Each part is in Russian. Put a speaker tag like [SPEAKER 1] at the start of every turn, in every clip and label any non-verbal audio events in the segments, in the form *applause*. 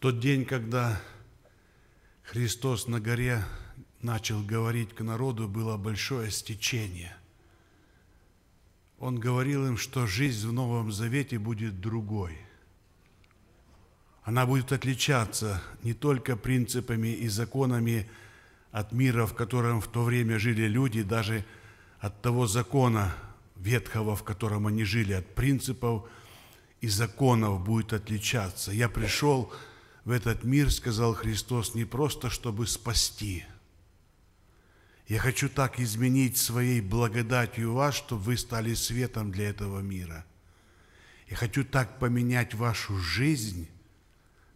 [SPEAKER 1] тот день, когда Христос на горе начал говорить к народу, было большое стечение. Он говорил им, что жизнь в Новом Завете будет другой. Она будет отличаться не только принципами и законами от мира, в котором в то время жили люди, даже от того закона ветхого, в котором они жили, от принципов и законов будет отличаться. Я пришел, в этот мир, сказал Христос, не просто, чтобы спасти. Я хочу так изменить своей благодатью вас, чтобы вы стали светом для этого мира. Я хочу так поменять вашу жизнь,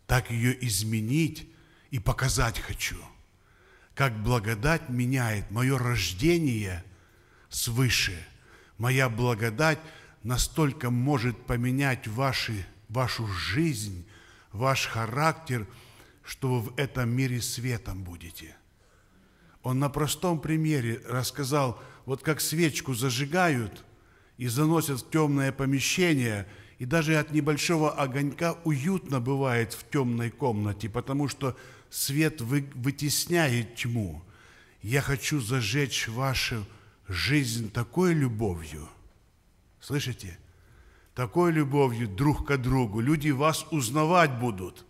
[SPEAKER 1] так ее изменить и показать хочу, как благодать меняет мое рождение свыше. Моя благодать настолько может поменять ваши, вашу жизнь, ваш характер, что вы в этом мире светом будете. Он на простом примере рассказал, вот как свечку зажигают и заносят в темное помещение, и даже от небольшого огонька уютно бывает в темной комнате, потому что свет вы, вытесняет тьму. Я хочу зажечь вашу жизнь такой любовью. Слышите? такой любовью друг к другу. Люди вас узнавать будут.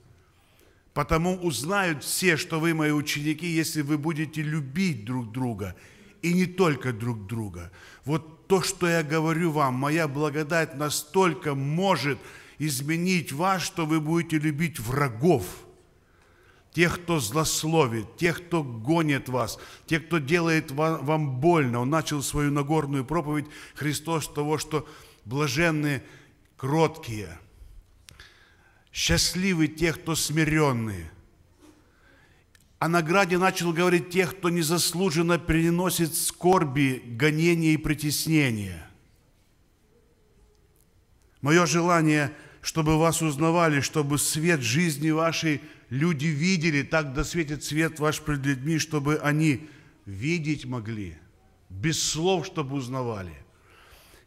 [SPEAKER 1] Потому узнают все, что вы мои ученики, если вы будете любить друг друга. И не только друг друга. Вот то, что я говорю вам, моя благодать настолько может изменить вас, что вы будете любить врагов – тех, кто злословит, тех, кто гонит вас, тех, кто делает вам больно. Он начал свою Нагорную проповедь Христос того, что Блаженные кроткие, счастливы те, кто смиренные. О награде начал говорить тех, кто незаслуженно переносит скорби, гонения и притеснения. Мое желание, чтобы вас узнавали, чтобы свет жизни вашей люди видели, так досветит свет ваш пред людьми, чтобы они видеть могли, без слов, чтобы узнавали.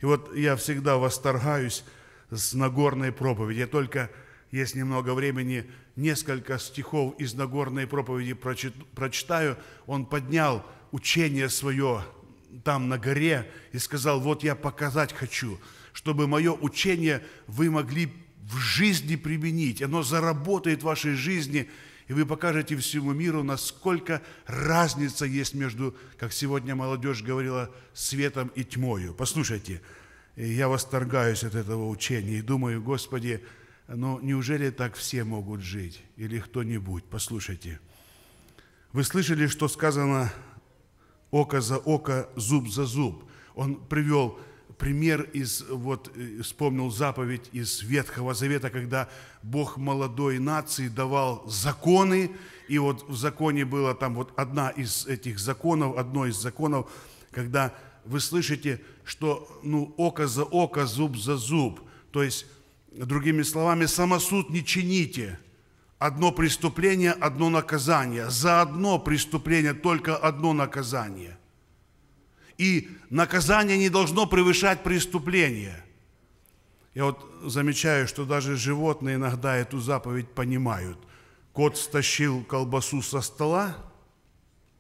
[SPEAKER 1] И вот я всегда восторгаюсь с Нагорной проповеди. Я только, есть немного времени, несколько стихов из Нагорной проповеди прочитаю. Он поднял учение свое там на горе и сказал, вот я показать хочу, чтобы мое учение вы могли в жизни применить. Оно заработает в вашей жизни – и вы покажете всему миру, насколько разница есть между, как сегодня молодежь говорила, светом и тьмою. Послушайте, я восторгаюсь от этого учения и думаю, Господи, но ну неужели так все могут жить? Или кто-нибудь? Послушайте. Вы слышали, что сказано «око за око, зуб за зуб». Он привел пример из, вот э, вспомнил заповедь из Ветхого Завета, когда Бог молодой нации давал законы, и вот в законе было там вот одна из этих законов, одно из законов, когда вы слышите, что ну, око за око, зуб за зуб. То есть, другими словами, самосуд не чините. Одно преступление, одно наказание. За одно преступление только одно наказание – и наказание не должно превышать преступление. Я вот замечаю, что даже животные иногда эту заповедь понимают. Кот стащил колбасу со стола,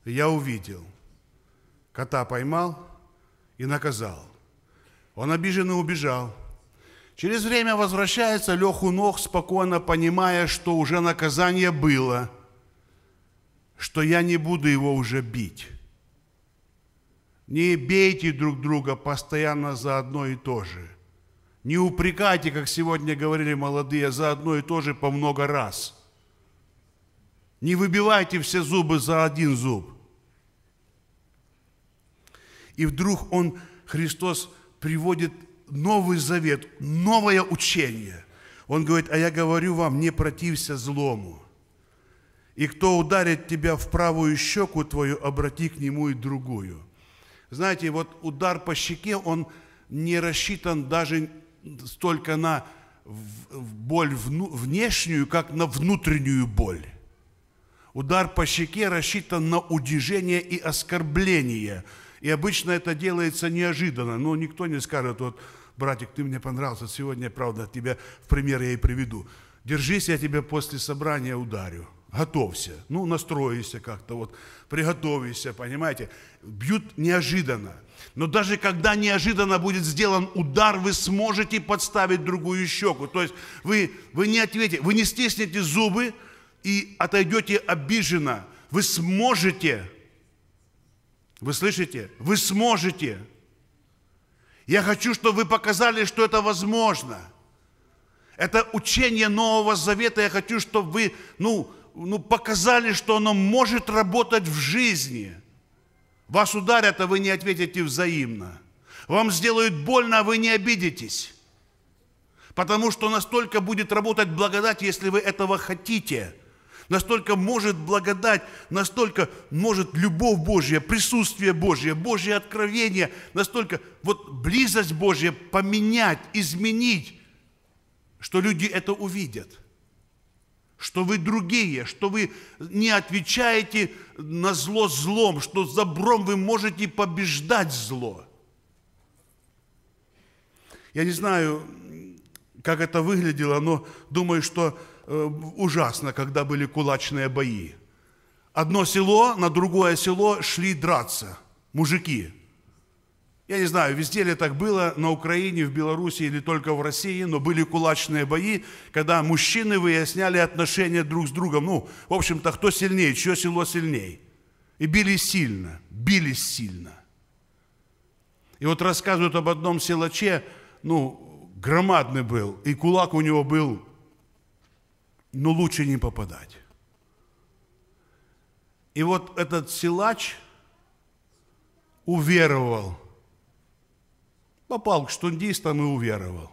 [SPEAKER 1] я увидел. Кота поймал и наказал. Он обиженно убежал. Через время возвращается Леху ног, спокойно понимая, что уже наказание было, что я не буду его уже бить. Не бейте друг друга постоянно за одно и то же. Не упрекайте, как сегодня говорили молодые, за одно и то же по много раз. Не выбивайте все зубы за один зуб. И вдруг он, Христос, приводит Новый Завет, новое учение. Он говорит, а я говорю вам, не протився злому. И кто ударит тебя в правую щеку твою, обрати к нему и другую. Знаете, вот удар по щеке, он не рассчитан даже столько на боль внешнюю, как на внутреннюю боль. Удар по щеке рассчитан на удержение и оскорбление. И обычно это делается неожиданно. Но никто не скажет, вот, братик, ты мне понравился сегодня, правда, тебя в пример я и приведу. Держись, я тебя после собрания ударю готовься, ну, настройся как-то, вот, приготовься, понимаете. Бьют неожиданно. Но даже когда неожиданно будет сделан удар, вы сможете подставить другую щеку. То есть вы, вы не ответите, вы не стесните зубы и отойдете обиженно. Вы сможете, вы слышите, вы сможете. Я хочу, чтобы вы показали, что это возможно – это учение Нового Завета. Я хочу, чтобы вы, ну, ну, показали, что оно может работать в жизни. Вас ударят, а вы не ответите взаимно. Вам сделают больно, а вы не обидитесь. Потому что настолько будет работать благодать, если вы этого хотите. Настолько может благодать, настолько может любовь Божья, присутствие Божье, Божье откровение, настолько вот близость Божья поменять, изменить, что люди это увидят – что вы другие, что вы не отвечаете на зло злом, что забром вы можете побеждать зло. Я не знаю, как это выглядело, но думаю, что э, ужасно, когда были кулачные бои. Одно село на другое село шли драться мужики – я не знаю, везде ли так было, на Украине, в Беларуси или только в России, но были кулачные бои, когда мужчины выясняли отношения друг с другом. Ну, в общем-то, кто сильнее, чье село сильнее. И били сильно, били сильно. И вот рассказывают об одном силаче, ну, громадный был, и кулак у него был, ну, лучше не попадать. И вот этот силач уверовал – Попал к штундистам и уверовал.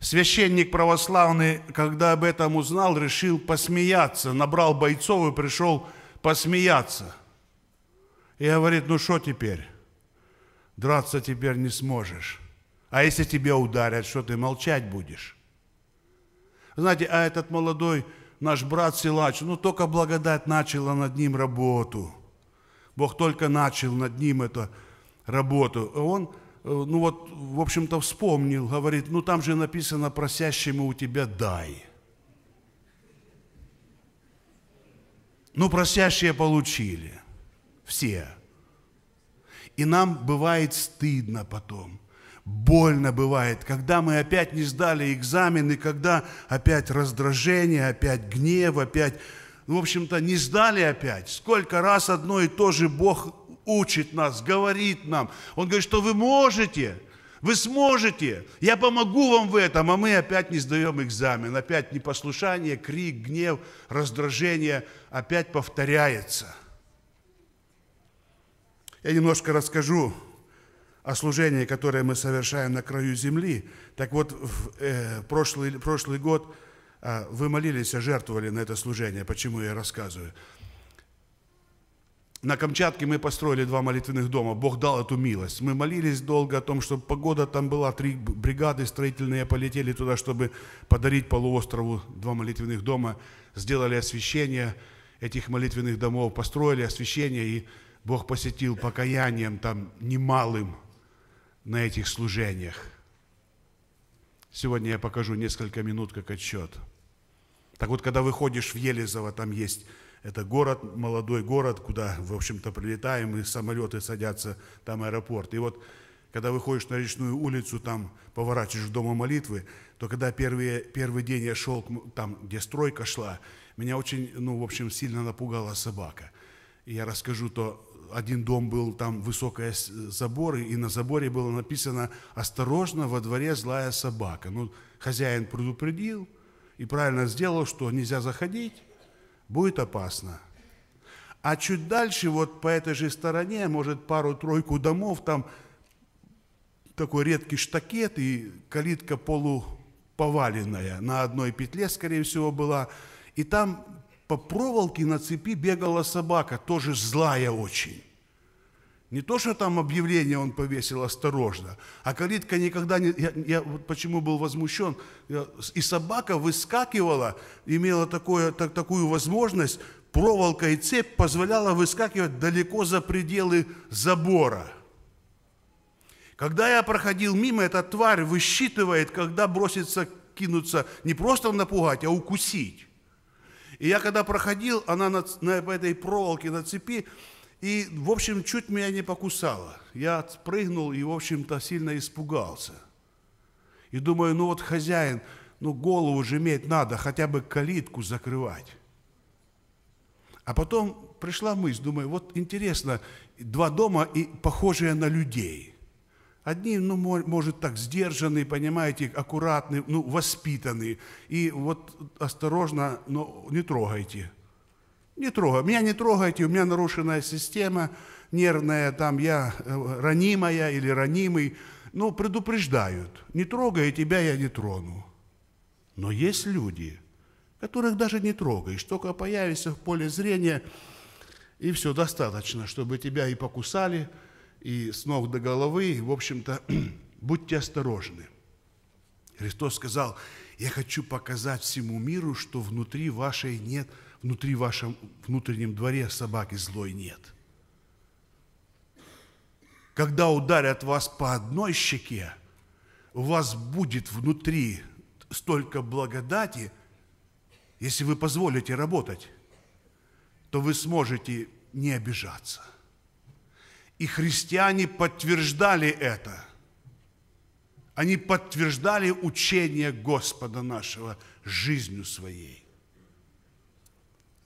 [SPEAKER 1] Священник православный, когда об этом узнал, решил посмеяться, набрал бойцов и пришел посмеяться. И говорит, ну что теперь? Драться теперь не сможешь. А если тебя ударят, что ты молчать будешь? Знаете, а этот молодой наш брат Силач, ну только благодать начала над ним работу. Бог только начал над ним это работу. Он, э, ну вот, в общем-то, вспомнил, говорит, ну там же написано, просящему у тебя дай. Ну, просящие получили. Все. И нам бывает стыдно потом. Больно бывает, когда мы опять не сдали экзамены, когда опять раздражение, опять гнев, опять... Ну, в общем-то, не сдали опять. Сколько раз одно и то же Бог учит нас, говорит нам. Он говорит, что вы можете, вы сможете, я помогу вам в этом, а мы опять не сдаем экзамен, опять непослушание, крик, гнев, раздражение опять повторяется. Я немножко расскажу о служении, которое мы совершаем на краю земли. Так вот, в э, прошлый, прошлый год э, вы молились, а жертвовали на это служение. Почему я рассказываю? На Камчатке мы построили два молитвенных дома. Бог дал эту милость. Мы молились долго о том, чтобы погода там была. Три бригады строительные полетели туда, чтобы подарить полуострову два молитвенных дома. Сделали освещение этих молитвенных домов, построили освещение, и Бог посетил покаянием там немалым на этих служениях. Сегодня я покажу несколько минут как отчет. Так вот, когда выходишь в Елизово, там есть это город, молодой город, куда, в общем-то, прилетаем, и самолеты садятся, там аэропорт. И вот, когда выходишь на речную улицу, там поворачиваешь к дому молитвы, то когда первые, первый день я шел, там, где стройка шла, меня очень, ну, в общем, сильно напугала собака. И я расскажу, то один дом был, там высокие заборы, и на заборе было написано «Осторожно, во дворе злая собака». Ну, хозяин предупредил и правильно сделал, что нельзя заходить, будет опасно. А чуть дальше, вот по этой же стороне, может, пару-тройку домов, там такой редкий штакет и калитка полуповаленная на одной петле, скорее всего, была. И там по проволоке на цепи бегала собака, тоже злая очень. Не то, что там объявление он повесил осторожно, а калитка никогда не... Я, я вот почему был возмущен. Я, и собака выскакивала, имела такое, так, такую возможность, проволока и цепь позволяла выскакивать далеко за пределы забора. Когда я проходил мимо, эта тварь высчитывает, когда бросится кинуться, не просто напугать, а укусить. И я когда проходил, она на, на, по этой проволоке, на цепи, и, в общем, чуть меня не покусало. Я отпрыгнул и, в общем-то, сильно испугался. И думаю, ну вот хозяин, ну голову же иметь надо, хотя бы калитку закрывать. А потом пришла мысль, думаю, вот интересно, два дома и похожие на людей. Одни, ну, может, так сдержанные, понимаете, аккуратные, ну, воспитанные. И вот осторожно, но не трогайте. Не трогай, меня не трогайте, у меня нарушенная система нервная, там я э, ранимая или ранимый. Ну, предупреждают, не трогай, тебя я не трону. Но есть люди, которых даже не трогаешь, только появишься в поле зрения, и все, достаточно, чтобы тебя и покусали, и с ног до головы, в общем-то, *clears throat* будьте осторожны. Христос сказал, я хочу показать всему миру, что внутри вашей нет внутри вашем внутреннем дворе собаки злой нет. Когда ударят вас по одной щеке, у вас будет внутри столько благодати, если вы позволите работать, то вы сможете не обижаться. И христиане подтверждали это. Они подтверждали учение Господа нашего жизнью своей.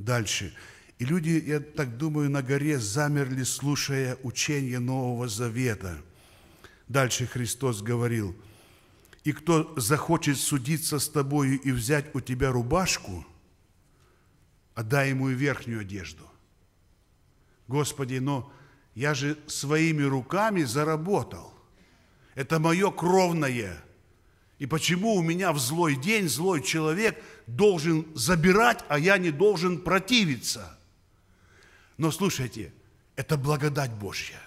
[SPEAKER 1] Дальше. И люди, я так думаю, на горе замерли, слушая учение Нового Завета. Дальше Христос говорил, «И кто захочет судиться с тобою и взять у тебя рубашку, отдай ему и верхнюю одежду». Господи, но я же своими руками заработал. Это мое кровное – и почему у меня в злой день злой человек должен забирать, а я не должен противиться? Но слушайте, это благодать Божья.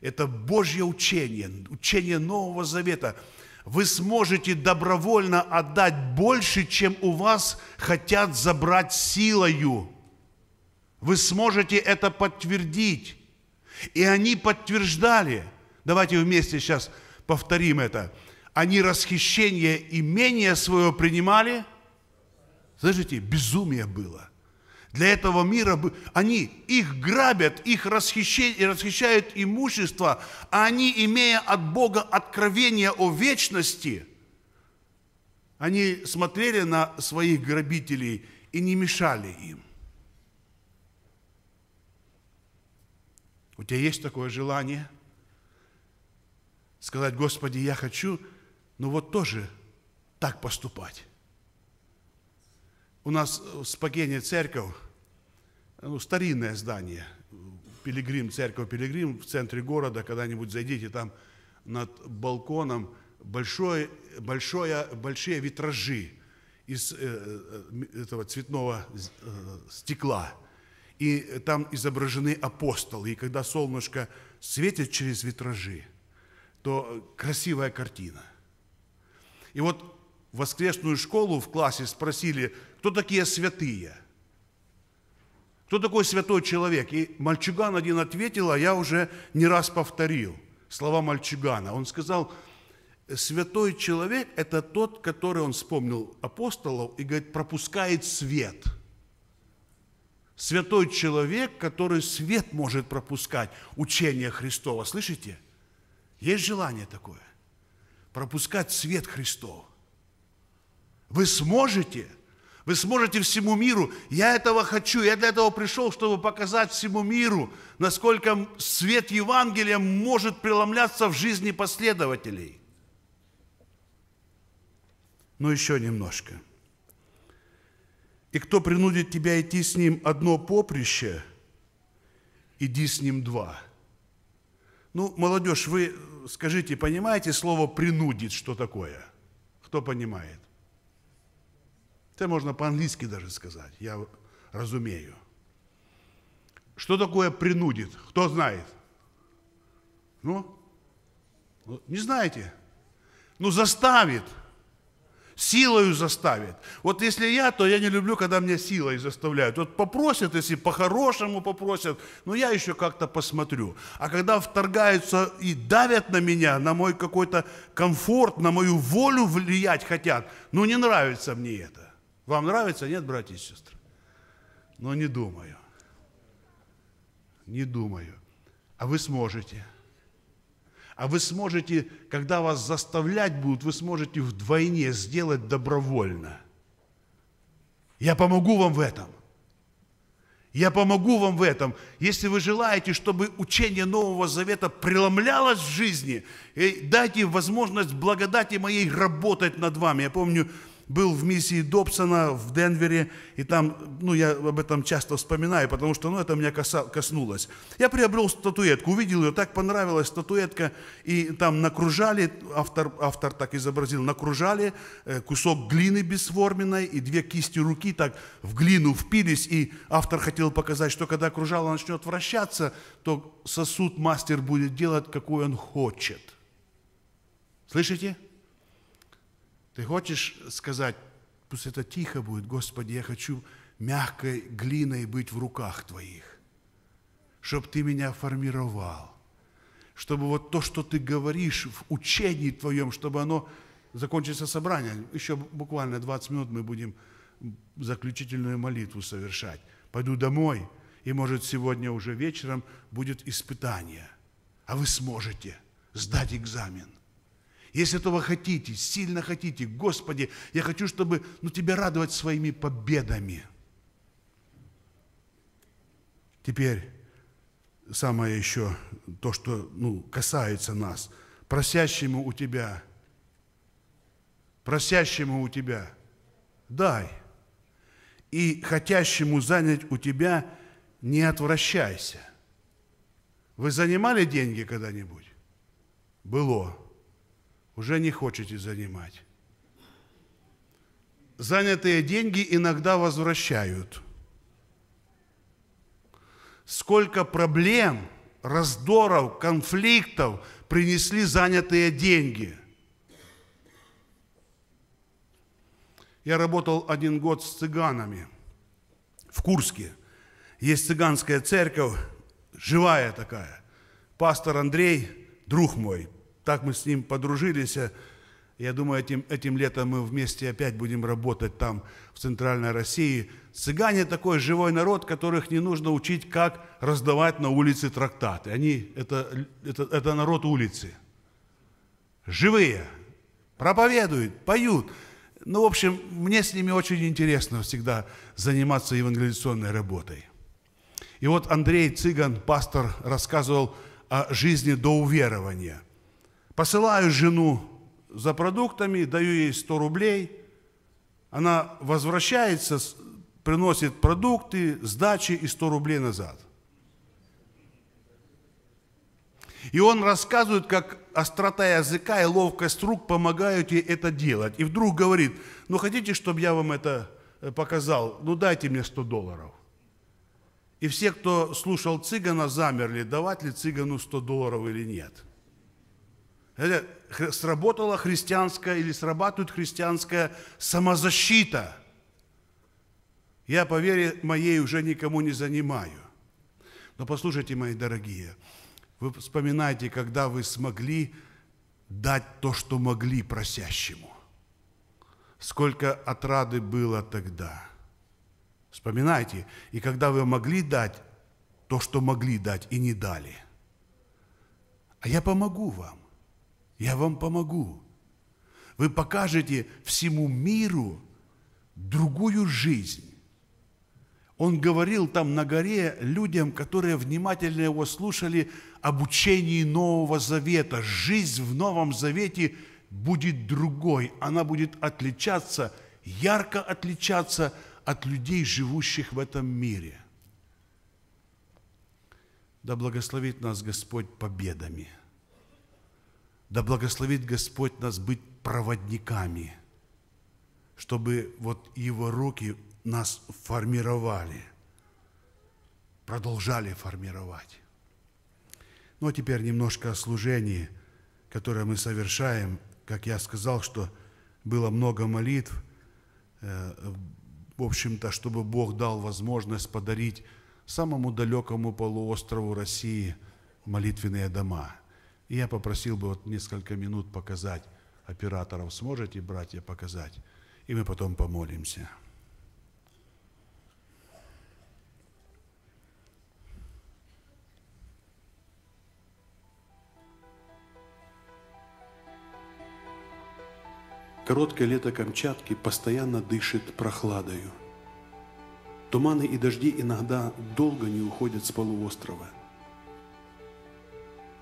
[SPEAKER 1] Это Божье учение, учение Нового Завета. Вы сможете добровольно отдать больше, чем у вас хотят забрать силою. Вы сможете это подтвердить. И они подтверждали. Давайте вместе сейчас повторим это они расхищение имения своего принимали, слышите, безумие было. Для этого мира они их грабят, их расхищают имущество, а они, имея от Бога откровение о вечности, они смотрели на своих грабителей и не мешали им. У тебя есть такое желание? Сказать, Господи, я хочу – ну вот тоже так поступать. У нас в э, Спагене церковь, ну, старинное здание, Пилигрим, церковь Пилигрим в центре города, когда-нибудь зайдите, там над балконом большое, большое, большие витражи из э, э, этого цветного стекла. И там изображены апостолы. И когда солнышко светит через витражи, то красивая картина – и вот в воскресную школу в классе спросили, кто такие святые? Кто такой святой человек? И мальчуган один ответил, а я уже не раз повторил слова мальчугана. Он сказал, святой человек – это тот, который, он вспомнил апостолов, и говорит, пропускает свет – святой человек, который свет может пропускать учение Христова. Слышите? Есть желание такое пропускать свет Христов. Вы сможете, вы сможете всему миру. Я этого хочу, я для этого пришел, чтобы показать всему миру, насколько свет Евангелия может преломляться в жизни последователей. Но еще немножко. И кто принудит тебя идти с ним одно поприще, иди с ним два. Ну, молодежь, вы скажите, понимаете слово «принудит» что такое? Кто понимает? Это можно по-английски даже сказать, я разумею. Что такое «принудит»? Кто знает? Ну, ну? Не знаете? Ну, заставит – силою заставит. Вот если я, то я не люблю, когда меня силой заставляют. Вот попросят, если по-хорошему попросят, ну я еще как-то посмотрю. А когда вторгаются и давят на меня, на мой какой-то комфорт, на мою волю влиять хотят, ну не нравится мне это. Вам нравится, нет, братья и сестры? Но не думаю. Не думаю. А вы сможете. А вы сможете, когда вас заставлять будут, вы сможете вдвойне сделать добровольно. Я помогу вам в этом. Я помогу вам в этом. Если вы желаете, чтобы учение Нового Завета преломлялось в жизни, э, дайте возможность благодати моей работать над вами. Я помню, был в миссии Добсона в Денвере, и там, ну, я об этом часто вспоминаю, потому что, ну, это меня коснулось. Я приобрел статуэтку, увидел ее, так понравилась статуэтка, и там накружали, автор, автор так изобразил, накружали э, кусок глины бесформенной, и две кисти руки так в глину впились, и автор хотел показать, что когда кружало начнет вращаться, то сосуд мастер будет делать, какой он хочет. Слышите? Ты хочешь сказать, пусть это тихо будет, Господи, я хочу мягкой глиной быть в руках Твоих, чтобы Ты меня формировал, чтобы вот то, что Ты говоришь в учении Твоем, чтобы оно закончится собрание. Еще буквально 20 минут мы будем заключительную молитву совершать. Пойду домой, и, может, сегодня уже вечером будет испытание, а вы сможете сдать экзамен. Если этого хотите, сильно хотите, Господи, я хочу, чтобы ну, Тебя радовать своими победами. Теперь самое еще то, что ну, касается нас. Просящему у Тебя, просящему у Тебя, дай. И хотящему занять у Тебя, не отвращайся. Вы занимали деньги когда-нибудь? Было уже не хочете занимать. Занятые деньги иногда возвращают. Сколько проблем, раздоров, конфликтов принесли занятые деньги. Я работал один год с цыганами в Курске. Есть цыганская церковь, живая такая. Пастор Андрей, друг мой, так мы с ним подружились. Э, я думаю, этим, этим летом мы вместе опять будем работать там, в Центральной России. Цыгане такой живой народ, которых не нужно учить, как раздавать на улице трактаты. Они, это, это, это народ улицы. Живые, проповедуют, поют. Ну, в общем, мне с ними очень интересно всегда заниматься евангелизационной работой. И вот Андрей Цыган, пастор, рассказывал о жизни до уверования – Посылаю жену за продуктами, даю ей 100 рублей. Она возвращается, приносит продукты, сдачи и 100 рублей назад. И он рассказывает, как острота языка и ловкость рук помогают ей это делать. И вдруг говорит, ну хотите, чтобы я вам это э, показал? Ну дайте мне 100 долларов. И все, кто слушал цыгана, замерли, давать ли цыгану 100 долларов или нет – сработала христианская или срабатывает христианская самозащита. Я по вере моей уже никому не занимаю. Но послушайте, мои дорогие, вы вспоминайте, когда вы смогли дать то, что могли просящему. Сколько отрады было тогда. Вспоминайте, и когда вы могли дать то, что могли дать и не дали. А я помогу вам я вам помогу. Вы покажете всему миру другую жизнь. Он говорил там на горе людям, которые внимательно его слушали об учении Нового Завета. Жизнь в Новом Завете будет другой. Она будет отличаться, ярко отличаться от людей, живущих в этом мире. Да благословит нас Господь победами – да благословит Господь нас быть проводниками, чтобы вот Его руки нас формировали, продолжали формировать. Ну, а теперь немножко о служении, которое мы совершаем. Как я сказал, что было много молитв, э, в общем-то, чтобы Бог дал возможность подарить самому далекому полуострову России молитвенные дома – и я попросил бы вот несколько минут показать операторов. Сможете, братья, показать? И мы потом помолимся. Короткое лето Камчатки постоянно дышит прохладою. Туманы и дожди иногда долго не уходят с полуострова –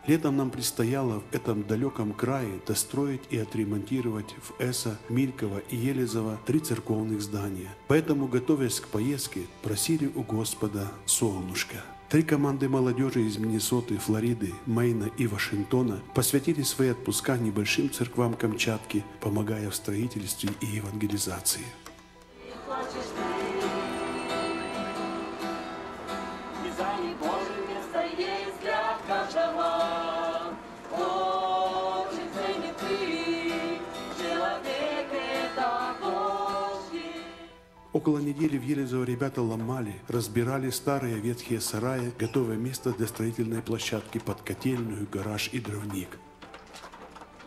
[SPEAKER 1] Летом нам предстояло в этом далеком крае достроить и отремонтировать в Эса, Милькова и Елизова три церковных здания. Поэтому, готовясь к поездке, просили у Господа солнышко. Три команды молодежи из Миннесоты, Флориды, Мэйна и Вашингтона посвятили свои отпуска небольшим церквам Камчатки, помогая в строительстве и евангелизации. Около недели в Елизово ребята ломали, разбирали старые ветхие сараи, готовое место для строительной площадки под котельную, гараж и дровник.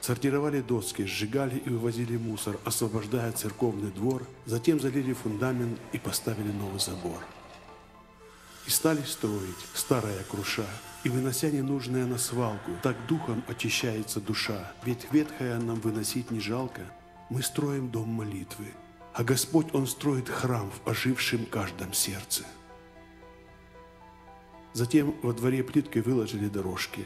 [SPEAKER 1] Сортировали доски, сжигали и вывозили мусор, освобождая церковный двор, затем залили фундамент и поставили новый забор. И стали строить, старая круша, и вынося ненужное на свалку, так духом очищается душа, ведь ветхая нам выносить не жалко, мы строим дом молитвы, а Господь, Он строит храм в ожившем каждом сердце. Затем во дворе плиткой выложили дорожки.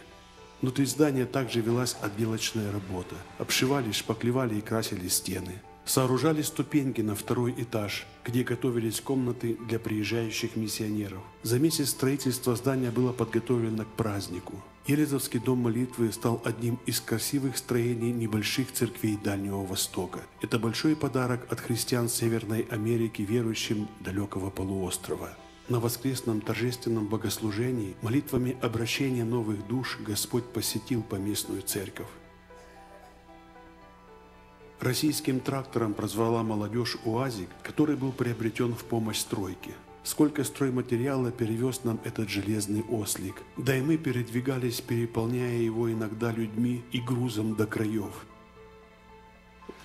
[SPEAKER 1] Внутри здания также велась отделочная работа. Обшивали, шпаклевали и красили стены. Сооружали ступеньки на второй этаж, где готовились комнаты для приезжающих миссионеров. За месяц строительства здания было подготовлено к празднику – Елизовский дом молитвы стал одним из красивых строений небольших церквей Дальнего Востока. Это большой подарок от христиан Северной Америки верующим далекого полуострова. На воскресном торжественном богослужении молитвами обращения новых душ Господь посетил поместную церковь. Российским трактором прозвала молодежь «УАЗик», который был приобретен в помощь стройке – сколько стройматериала перевез нам этот железный ослик. Да и мы передвигались, переполняя его иногда людьми и грузом до краев.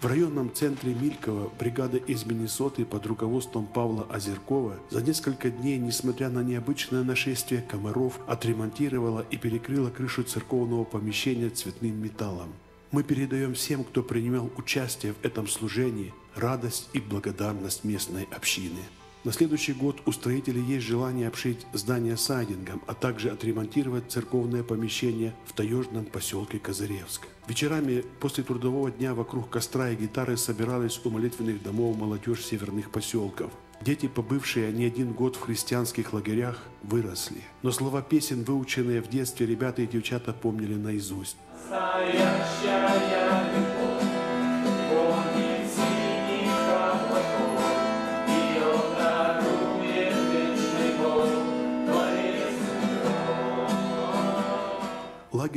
[SPEAKER 1] В районном центре Милькова бригада из Миннесоты под руководством Павла Озеркова за несколько дней, несмотря на необычное нашествие комаров, отремонтировала и перекрыла крышу церковного помещения цветным металлом. Мы передаем всем, кто принимал участие в этом служении, радость и благодарность местной общины. На следующий год у строителей есть желание обшить здание сайдингом, а также отремонтировать церковное помещение в таежном поселке Козыревск. Вечерами после трудового дня вокруг костра и гитары собирались у молитвенных домов молодежь северных поселков. Дети, побывшие не один год в христианских лагерях, выросли. Но слова песен, выученные в детстве, ребята и девчата помнили наизусть. Настоящая любовь.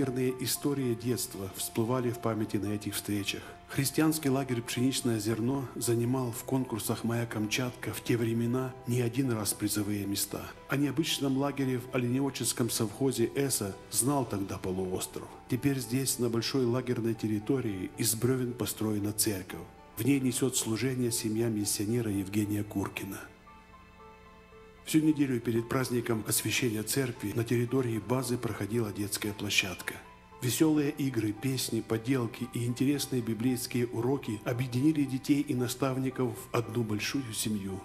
[SPEAKER 1] лагерные истории детства всплывали в памяти на этих встречах. Христианский лагерь «Пшеничное зерно» занимал в конкурсах «Моя Камчатка» в те времена не один раз призовые места. О необычном лагере в оленеводческом совхозе «Эса» знал тогда полуостров. Теперь здесь, на большой лагерной территории, из бревен построена церковь. В ней несет служение семья миссионера Евгения Куркина. Всю неделю перед праздником освящения церкви на территории базы проходила детская площадка. Веселые игры, песни, поделки и интересные библейские уроки объединили детей и наставников в одну большую семью.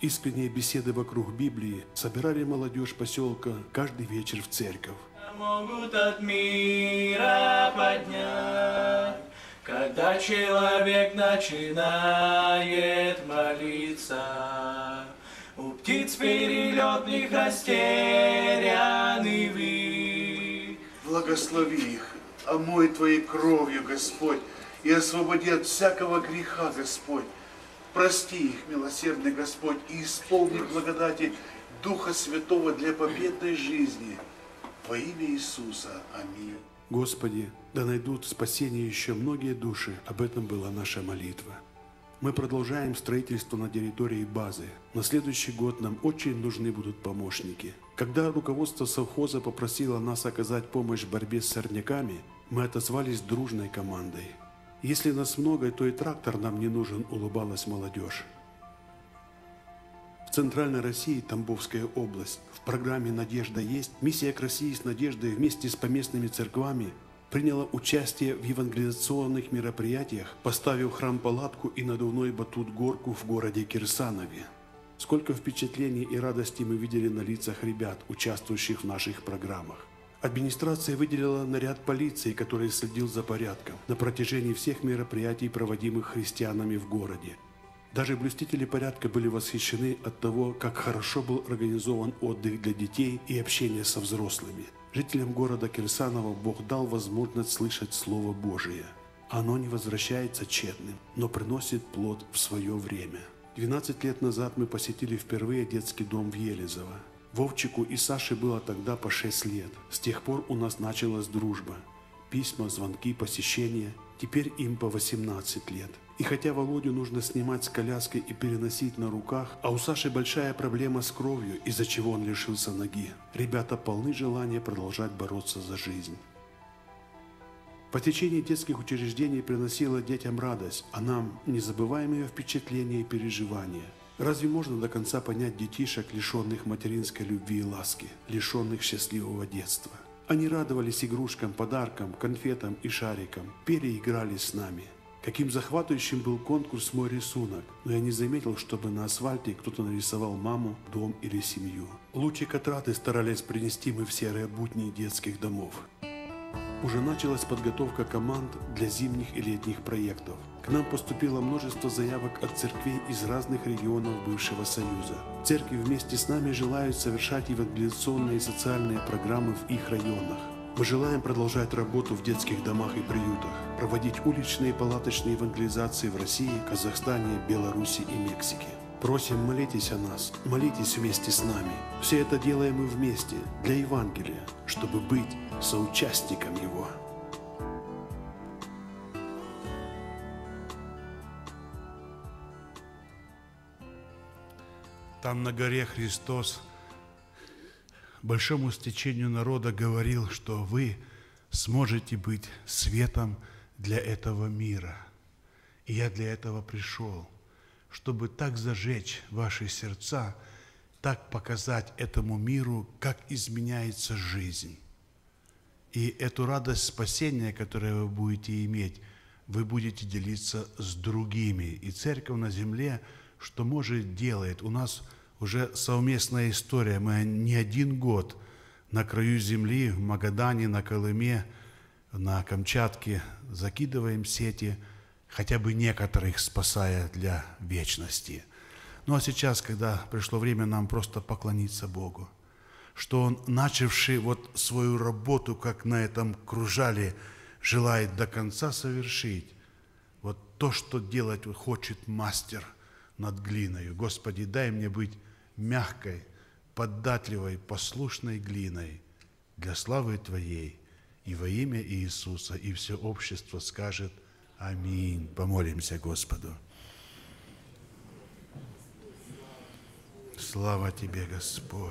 [SPEAKER 1] Искренние беседы вокруг Библии собирали молодежь поселка каждый вечер в церковь. Могут от мира поднять когда человек начинает молиться, У птиц перелетных растерянный вид. Благослови их, омой Твоей кровью, Господь, И освободи от всякого греха, Господь. Прости их, милосердный Господь, и исполни благодати Духа Святого для победной жизни. Во имя Иисуса. Аминь. Господи, да найдут спасение еще многие души. Об этом была наша молитва. Мы продолжаем строительство на территории базы. На следующий год нам очень нужны будут помощники. Когда руководство совхоза попросило нас оказать помощь в борьбе с сорняками, мы отозвались дружной командой. «Если нас много, то и трактор нам не нужен», – улыбалась молодежь. В Центральной России Тамбовская область в программе «Надежда есть» миссия к России с надеждой вместе с поместными церквами приняла участие в евангелизационных мероприятиях, поставив храм-палатку и надувной батут-горку в городе Кирсанове. Сколько впечатлений и радости мы видели на лицах ребят, участвующих в наших программах. Администрация выделила наряд полиции, который следил за порядком на протяжении всех мероприятий, проводимых христианами в городе. Даже блюстители порядка были восхищены от того, как хорошо был организован отдых для детей и общение со взрослыми. Жителям города Кирсанова Бог дал возможность слышать Слово Божие. Оно не возвращается тщетным, но приносит плод в свое время. 12 лет назад мы посетили впервые детский дом в Елизово. Вовчику и Саше было тогда по 6 лет. С тех пор у нас началась дружба. Письма, звонки, посещения – Теперь им по 18 лет. И хотя Володю нужно снимать с коляски и переносить на руках, а у Саши большая проблема с кровью, из-за чего он лишился ноги. Ребята полны желания продолжать бороться за жизнь. По Потечение детских учреждений приносила детям радость, а нам незабываемые впечатления и переживания. Разве можно до конца понять детишек, лишенных материнской любви и ласки, лишенных счастливого детства? Они радовались игрушкам, подаркам, конфетам и шарикам, пели и играли с нами. Каким захватывающим был конкурс «Мой рисунок», но я не заметил, чтобы на асфальте кто-то нарисовал маму, дом или семью. Лучик отрады старались принести мы в серые будни детских домов. Уже началась подготовка команд для зимних и летних проектов – к нам поступило множество заявок от церквей из разных регионов бывшего Союза. Церкви вместе с нами желают совершать евангелизационные и социальные программы в их районах. Мы желаем продолжать работу в детских домах и приютах, проводить уличные и палаточные евангелизации в России, Казахстане, Беларуси и Мексике. Просим, молитесь о нас, молитесь вместе с нами. Все это делаем мы вместе, для Евангелия, чтобы быть соучастником Его. Там на горе Христос большому стечению народа говорил, что вы сможете быть светом для этого мира. И я для этого пришел, чтобы так зажечь ваши сердца, так показать этому миру, как изменяется жизнь. И эту радость спасения, которую вы будете иметь, вы будете делиться с другими. И церковь на земле – что может делает. У нас уже совместная история. Мы не один год на краю земли, в Магадане, на Колыме, на Камчатке закидываем сети, хотя бы некоторых спасая для вечности. Ну а сейчас, когда пришло время нам просто поклониться Богу, что Он, начавший вот свою работу, как на этом кружале, желает до конца совершить, вот то, что делать хочет мастер – над глиной, Господи, дай мне быть мягкой, податливой, послушной глиной для славы Твоей и во имя Иисуса. И все общество скажет Аминь. Помолимся Господу. Слава Тебе, Господь.